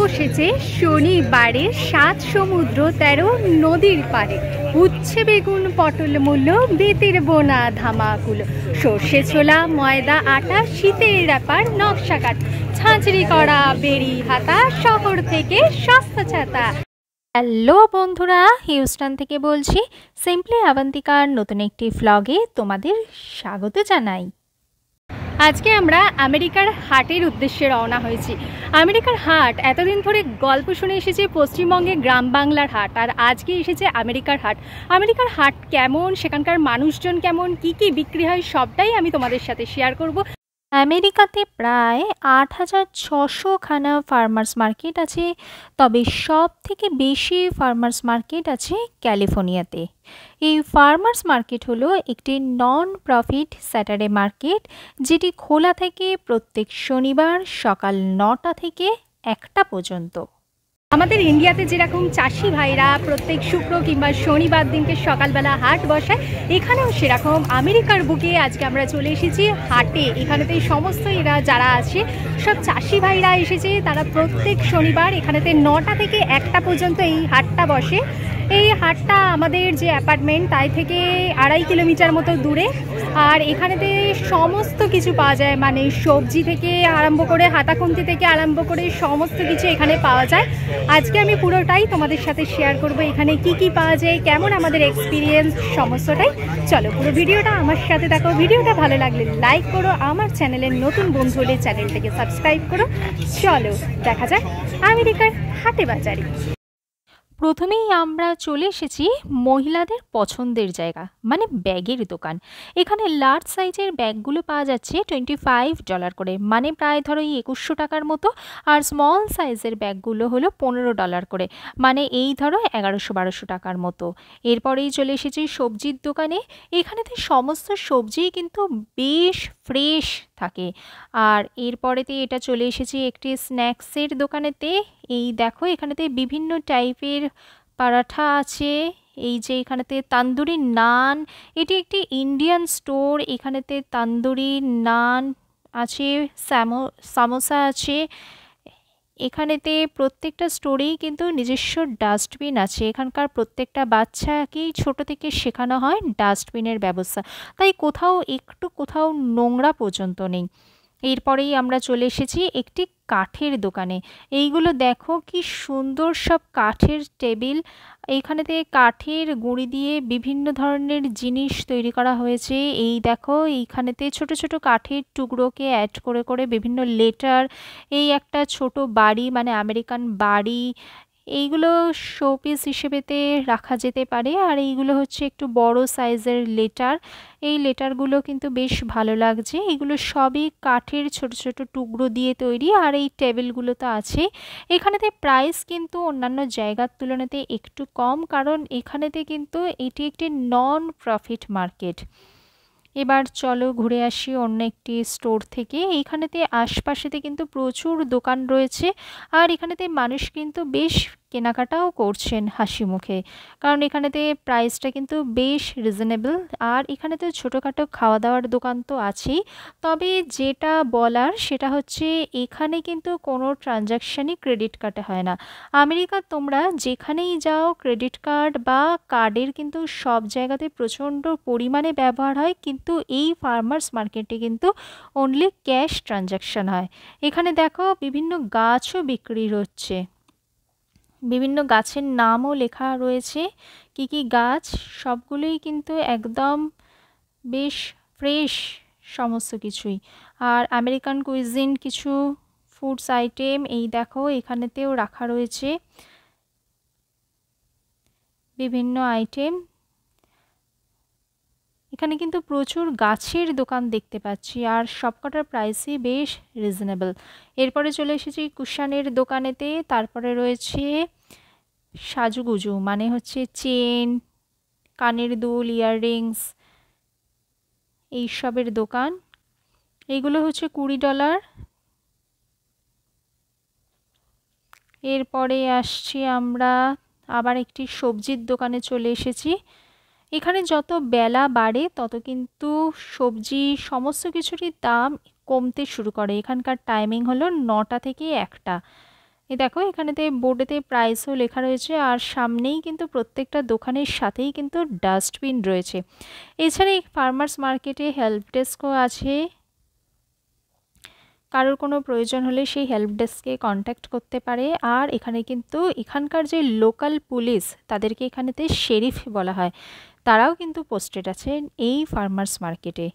বসেছে শনিবারে সাত সমুদ্র তেরো নদীর পারে উচ্ছে বেগুন পটল মূল্য বেতের বোনা ধামাকুলো সর্ষে ছোলা ময়দা আটা শীতের ব্যাপার নকশা কাট ছাঁচড়ি করা বেরি হাতা শহর থেকে সস্তা ছাতা হ্যালো বন্ধুরা হিউস্টন থেকে বলছি সিম্পলি আবন্তিকার নতুন একটি ফ্লগে তোমাদের স্বাগত জানাই আজকে আমরা আমেরিকার হাটের উদ্দেশ্যে রওনা হয়েছি আমেরিকার হাট এতদিন ধরে গল্প শুনে এসেছি পশ্চিমবঙ্গে গ্রাম বাংলার হাট আর আজকে এসেছে আমেরিকার হাট আমেরিকার হাট কেমন সেখানকার মানুষজন কেমন কি কি বিক্রি হয় সবটাই আমি তোমাদের সাথে শেয়ার করব আমেরিকাতে প্রায় আট হাজার ছশো খানা ফার্মার্স মার্কেট আছে তবে সব থেকে বেশি ফার্মার্স মার্কেট আছে ক্যালিফোর্নিয়াতে এই ফার্মার্স মার্কেট হলো একটি নন প্রফিট স্যাটারডে মার্কেট যেটি খোলা থেকে প্রত্যেক শনিবার সকাল নটা থেকে একটা পর্যন্ত আমাদের ইন্ডিয়াতে যেরকম চাষি ভাইরা প্রত্যেক শুক্র কিংবা শনিবার দিনকে সকালবেলা হাট বসায় এখানেও সেরকম আমেরিকার বুকে আজকে আমরা চলে এসেছি হাটে এখানেতে সমস্ত এরা যারা আছে সব চাষি ভাইরা এসেছে তারা প্রত্যেক শনিবার এখানেতে নটা থেকে একটা পর্যন্ত এই হাটটা বসে এই হাটটা আমাদের যে অ্যাপার্টমেন্ট তাই থেকে আড়াই কিলোমিটার মতো দূরে আর এখানেতে সমস্ত কিছু পাওয়া যায় মানে সবজি থেকে আরম্ভ করে হাতাখুন্তি থেকে আরম্ভ করে সমস্ত কিছু এখানে পাওয়া যায় আজকে আমি পুরোটাই তোমাদের সাথে শেয়ার করব এখানে কি কি পাওয়া যায় কেমন আমাদের এক্সপিরিয়েন্স সমস্তটাই চলো পুরো ভিডিওটা আমার সাথে দেখো ভিডিওটা ভালো লাগলে লাইক করো আমার চ্যানেলের নতুন বন্ধু হলে চ্যানেলটাকে সাবস্ক্রাইব করো চলো দেখা যাক আমেরিকার হাটে বাজারে প্রথমেই আমরা চলে এসেছি মহিলাদের পছন্দের জায়গা মানে ব্যাগের দোকান এখানে লার্জ সাইজের ব্যাগগুলো পাওয়া যাচ্ছে টোয়েন্টি ফাইভ ডলার করে মানে প্রায় ধরো এই একুশশো টাকার মতো আর স্মল সাইজের ব্যাগগুলো হলো পনেরো ডলার করে মানে এই ধরো এগারোশো বারোশো টাকার মতো এরপরেই চলে এসেছি সবজির দোকানে এখানেতে সমস্ত সবজি কিন্তু বেশ ফ্রেশ থাকে আর এরপরেতে এটা চলে এসেছে একটি স্ন্যাক্সের দোকানেতে এই দেখো এখানেতে বিভিন্ন টাইপের পারাঠা আছে এই যে এখানেতে তান্দুরি নান এটি একটি ইন্ডিয়ান স্টোর এখানেতে তান্দুরি নান আছে স্যামো সামোসা আছে এখানেতে প্রত্যেকটা স্টোরেই কিন্তু নিজস্ব ডাস্টবিন আছে এখানকার প্রত্যেকটা বাচ্চাকেই ছোট থেকে শেখানো হয় ডাস্টবিনের ব্যবস্থা তাই কোথাও একটু কোথাও নোংরা পর্যন্ত নেই এরপরেই আমরা চলে এসেছি একটি কাঠের দোকানে এইগুলো দেখো কি সুন্দর সব কাঠের টেবিল এইখানেতে কাঠের গুঁড়ি দিয়ে বিভিন্ন ধরনের জিনিস তৈরি করা হয়েছে এই দেখো এইখানেতে ছোট ছোট কাঠের টুকরোকে অ্যাড করে করে বিভিন্ন লেটার এই একটা ছোট বাড়ি মানে আমেরিকান বাড়ি এইগুলো শোপিস হিসেবেতে রাখা যেতে পারে আর এইগুলো হচ্ছে একটু বড় সাইজের লেটার এই লেটারগুলো কিন্তু বেশ ভালো লাগছে এগুলো সবই কাঠের ছোট ছোট টুকরো দিয়ে তৈরি আর এই টেবিলগুলো তো আছে এখানেতে প্রাইস কিন্তু অন্যান্য জায়গার তুলনাতে একটু কম কারণ এখানেতে কিন্তু এটি একটি নন প্রফিট মার্কেট এবার চলো ঘুরে আসি অন্য একটি স্টোর থেকে এইখানেতে আশপাশেতে কিন্তু প্রচুর দোকান রয়েছে আর এখানেতে মানুষ কিন্তু বেশ কেনাকাটাও করছেন হাসি মুখে কারণ এখানেতে প্রাইসটা কিন্তু বেশ রিজনেবল আর এখানেতে ছোটোখাটো খাওয়া দাওয়ার দোকান তো আছেই তবে যেটা বলার সেটা হচ্ছে এখানে কিন্তু কোনো ট্রানজ্যাকশানই ক্রেডিট কার্ডে হয় না আমেরিকা তোমরা যেখানেই যাও ক্রেডিট কার্ড বা কার্ডের কিন্তু সব জায়গাতে প্রচণ্ড পরিমাণে ব্যবহার হয় কিন্তু এই ফার্মার্স মার্কেটে কিন্তু অনলি ক্যাশ ট্রানজ্যাকশান হয় এখানে দেখো বিভিন্ন গাছও বিক্রি হচ্ছে বিভিন্ন গাছের নামও লেখা রয়েছে কি কি গাছ সবগুলোই কিন্তু একদম বেশ ফ্রেশ সমস্ত কিছুই আর আমেরিকান কুইজিন কিছু ফুডস আইটেম এই দেখো এখানেতেও রাখা রয়েছে বিভিন্ন আইটেম এখানে কিন্তু প্রচুর গাছের দোকান দেখতে পাচ্ছি আর সবকটার প্রাইসই বেশ রিজনেবল এরপরে চলে এসেছি কুশানের দোকানেতে তারপরে রয়েছে সাজুগুজু মানে হচ্ছে চেন কানের দুল ইয়াররিংস এইসবের দোকান এইগুলো হচ্ছে কুড়ি ডলার এরপরে আসছি আমরা আবার একটি সবজির দোকানে চলে এসেছি এখানে যত বেলা বাড়ে তত কিন্তু সবজি সমস্ত কিছুরই দাম কমতে শুরু করে এখানকার টাইমিং হলো নটা থেকে একটা এ দেখো এখানেতে বোর্ডেতে প্রাইসও লেখা রয়েছে আর সামনেই কিন্তু প্রত্যেকটা দোকানের সাথেই কিন্তু ডাস্টবিন রয়েছে এছাড়া এই ফার্মার্স মার্কেটে হেল্প ডেস্কও আছে কারোর কোনো প্রয়োজন হলে সেই হেল্প ডেস্কে কন্ট্যাক্ট করতে পারে আর এখানে কিন্তু এখানকার যে লোকাল পুলিশ তাদেরকে এখানেতে শেরিফ বলা হয় তারাও কিন্তু পোস্টেড আছেন এই ফার্মার্স মার্কেটে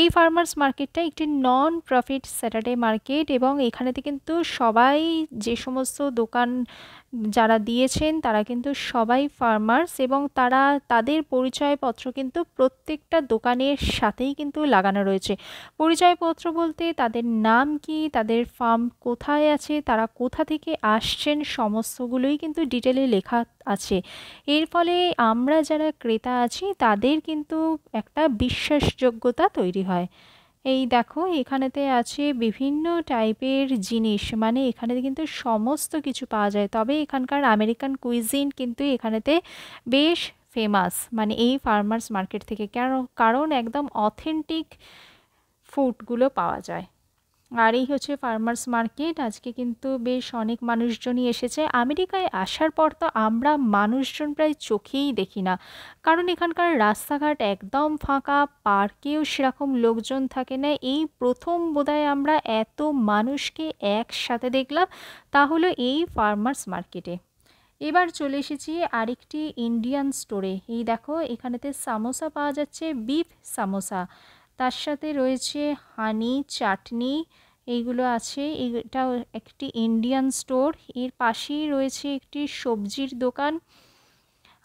এই ফার্মার্স মার্কেটটা একটি নন প্রফিট স্যাটারডে মার্কেট এবং এখানেতে কিন্তু সবাই যে সমস্ত দোকান যারা দিয়েছেন তারা কিন্তু সবাই ফার্মার্স এবং তারা তাদের পরিচয়পত্র কিন্তু প্রত্যেকটা দোকানের সাথেই কিন্তু লাগানো রয়েছে পরিচয়পত্র বলতে তাদের নাম কি তাদের ফার্ম কোথায় আছে তারা কোথা থেকে আসছেন সমস্তগুলোই কিন্তু ডিটেলে লেখা আছে এর ফলে আমরা যারা ক্রেতা আছি তাদের কিন্তু একটা বিশ্বাসযোগ্যতা তৈরি হয় এই দেখো এখানেতে আছে বিভিন্ন টাইপের জিনিস মানে এখানে কিন্তু সমস্ত কিছু পাওয়া যায় তবে এখানকার আমেরিকান কুইজিন কিন্তু এখানেতে বেশ ফেমাস মানে এই ফার্মার্স মার্কেট থেকে কারণ একদম অথেন্টিক ফুডগুলো পাওয়া যায় আর এই হচ্ছে ফার্মার্স মার্কেট আজকে কিন্তু বেশ অনেক মানুষজনই এসেছে আমেরিকায় আসার পর তো আমরা মানুষজন প্রায় চোখেই দেখি না কারণ এখানকার রাস্তাঘাট একদম ফাঁকা পার্কেও সেরকম লোকজন থাকে না এই প্রথম বোধহয় আমরা এত মানুষকে একসাথে দেখলাম তা হলো এই ফার্মার্স মার্কেটে এবার চলে এসেছি আরেকটি ইন্ডিয়ান স্টোরে এই দেখো এখানেতে সামোসা পাওয়া যাচ্ছে বিফ সামোসা তার সাথে রয়েছে হানি চাটনি এইগুলো আছে এটা একটি ইন্ডিয়ান স্টোর এর পাশেই রয়েছে একটি সবজির দোকান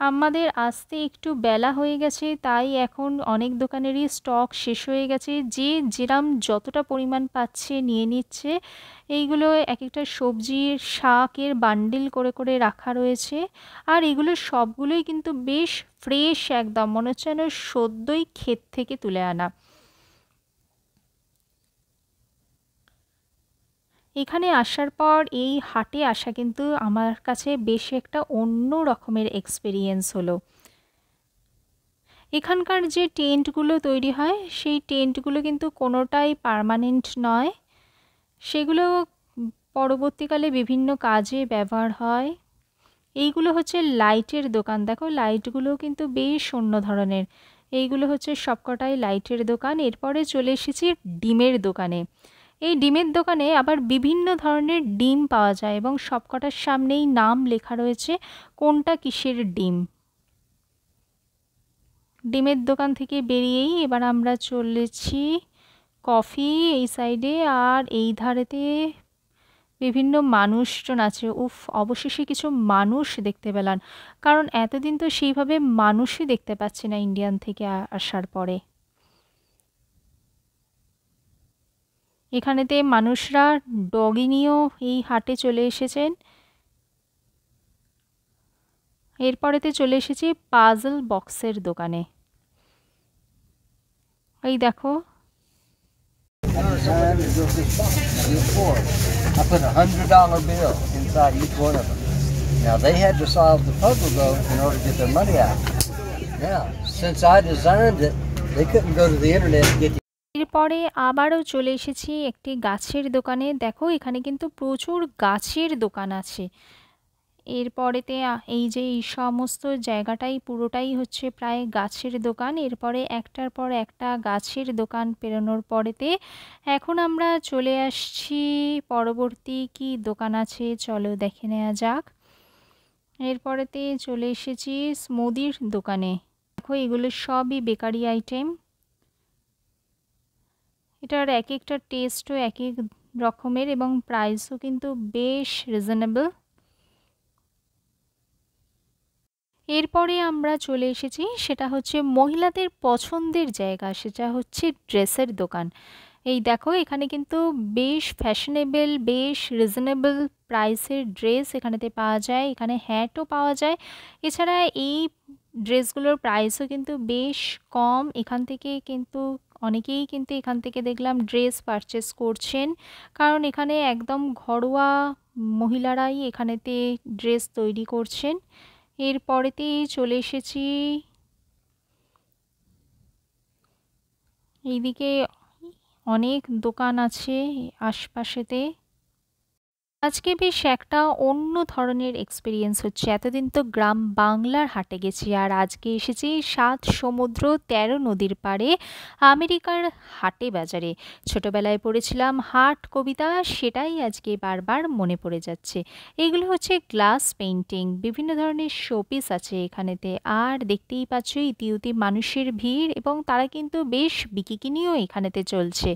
আমাদের আসতে একটু বেলা হয়ে গেছে তাই এখন অনেক দোকানেরই স্টক শেষ হয়ে গেছে যে যেরাম যতটা পরিমাণ পাচ্ছে নিয়ে নিচ্ছে এইগুলো এক একটা সবজির শাকের বান্ডিল করে করে রাখা রয়েছে আর এগুলো সবগুলোই কিন্তু বেশ ফ্রেশ একদম মনে হচ্ছে যেন সদ্যই ক্ষেত থেকে তুলে আনা এখানে আসার পর এই হাটে আসা কিন্তু আমার কাছে বেশ একটা অন্য রকমের এক্সপিরিয়েন্স হলো এখানকার যে টেন্টগুলো তৈরি হয় সেই টেন্টগুলো কিন্তু কোনোটাই পারমানেন্ট নয় সেগুলো পরবর্তীকালে বিভিন্ন কাজে ব্যবহার হয় এইগুলো হচ্ছে লাইটের দোকান দেখো লাইটগুলো কিন্তু বেশ অন্য ধরনের এইগুলো হচ্ছে সবকটাই লাইটের দোকান এরপরে চলে এসেছি ডিমের দোকানে এই ডিমের দোকানে আবার বিভিন্ন ধরনের ডিম পাওয়া যায় এবং সবকটার সামনেই নাম লেখা রয়েছে কোনটা কিসের ডিম ডিমের দোকান থেকে বেরিয়েই এবার আমরা চলেছি কফি এই সাইডে আর এই ধারেতে বিভিন্ন মানুষজন আছে উফ অবশেষে কিছু মানুষ দেখতে পেলাম কারণ এতদিন তো সেইভাবে মানুষই দেখতে পাচ্ছি না ইন্ডিয়ান থেকে আসার পরে এখানেতে মানুষরা ডগি নিয়েও এই হাটে চলে এসেছেন এরপরেতে চলে এসেছি পাজল বক্সের দোকানে এই দেখো I put a hundred dollar bill inside each one of them. Now they had to solve the puzzle though in order to get their money out. Now, since I designed it, they couldn't go to the internet to get the এরপরে আবারও চলে এসেছি একটি গাছের দোকানে দেখো এখানে কিন্তু প্রচুর গাছের দোকান আছে এরপরেতে এই যে এই সমস্ত জায়গাটাই পুরোটাই হচ্ছে প্রায় গাছের দোকান এরপরে একটার পর একটা গাছের দোকান পেরোনোর পরেতে এখন আমরা চলে আসছি পরবর্তী কি দোকান আছে চলো দেখে নেওয়া যাক এরপরেতে চলে এসেছি স্মুদির দোকানে দেখো এগুলো সবই বেকারি আইটেম এটার এক একটা টেস্টও এক এক রকমের এবং প্রাইসও কিন্তু বেশ রিজনেবল এরপরে আমরা চলে এসেছি সেটা হচ্ছে মহিলাদের পছন্দের জায়গা সেটা হচ্ছে ড্রেসের দোকান এই দেখো এখানে কিন্তু বেশ ফ্যাশনেবল বেশ রিজনেবল প্রাইসের ড্রেস এখানেতে পাওয়া যায় এখানে হ্যাটও পাওয়া যায় এছাড়া এই ড্রেসগুলোর প্রাইসও কিন্তু বেশ কম এখান থেকে কিন্তু অনেকেই কিন্তু এখান থেকে দেখলাম ড্রেস পারচেস করছেন কারণ এখানে একদম ঘরোয়া মহিলারাই এখানেতে ড্রেস তৈরি করছেন এরপরেতেই চলে এসেছি এইদিকে অনেক দোকান আছে আশপাশেতে আজকে বেশ একটা অন্য ধরনের এক্সপিরিয়েন্স হচ্ছে এতদিন তো গ্রাম বাংলার হাটে গেছি আর আজকে এসেছি সাত সমুদ্র তেরো নদীর পাড়ে আমেরিকার হাটে বাজারে ছোটবেলায় পড়েছিলাম হাট কবিতা সেটাই আজকে বারবার মনে পড়ে যাচ্ছে এগুলো হচ্ছে গ্লাস পেন্টিং বিভিন্ন ধরনের শোপিস আছে এখানেতে আর দেখতেই পাচ্ছ ইতিউতি মানুষের ভিড় এবং তারা কিন্তু বেশ বিকিকিনিও এখানেতে চলছে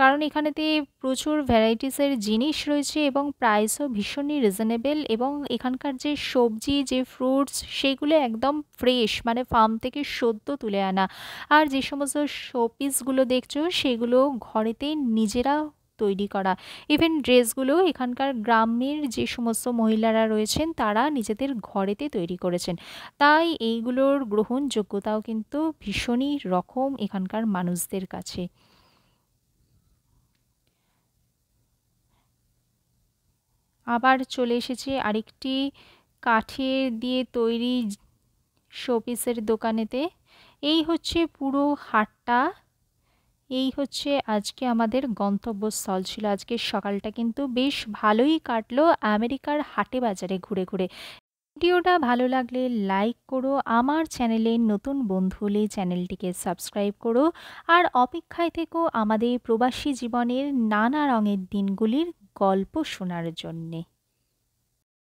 কারণ এখানেতে প্রচুর ভ্যারাইটিসের জিনিস রয়েছে এবং প্রাইসও ভীষণই রিজনেবেল এবং এখানকার যে সবজি যে ফ্রুটস সেগুলো একদম ফ্রেশ মানে ফার্ম থেকে সদ্য তুলে আনা আর যে সমস্ত শোপিসগুলো দেখছো সেগুলো ঘরেতেই নিজেরা তৈরি করা ইভেন ড্রেসগুলো এখানকার গ্রামের যে সমস্ত মহিলারা রয়েছেন তারা নিজেদের ঘরেতে তৈরি করেছেন তাই এইগুলোর গ্রহণযোগ্যতাও কিন্তু ভীষণই রকম এখানকার মানুষদের কাছে আবার চলে এসেছি আরেকটি কাঠের দিয়ে তৈরি শোপিসের দোকানেতে এই হচ্ছে পুরো হাটটা এই হচ্ছে আজকে আমাদের গন্তব্যস্থল ছিল আজকের সকালটা কিন্তু বেশ ভালোই কাটলো আমেরিকার হাটে বাজারে ঘুরে ঘুরে ভিডিওটা ভালো লাগলে লাইক করো আমার চ্যানেলে নতুন বন্ধু হলে চ্যানেলটিকে সাবস্ক্রাইব করো আর অপেক্ষায় থেকো আমাদের প্রবাসী জীবনের নানা রঙের দিনগুলির গল্প শোনার জন্যে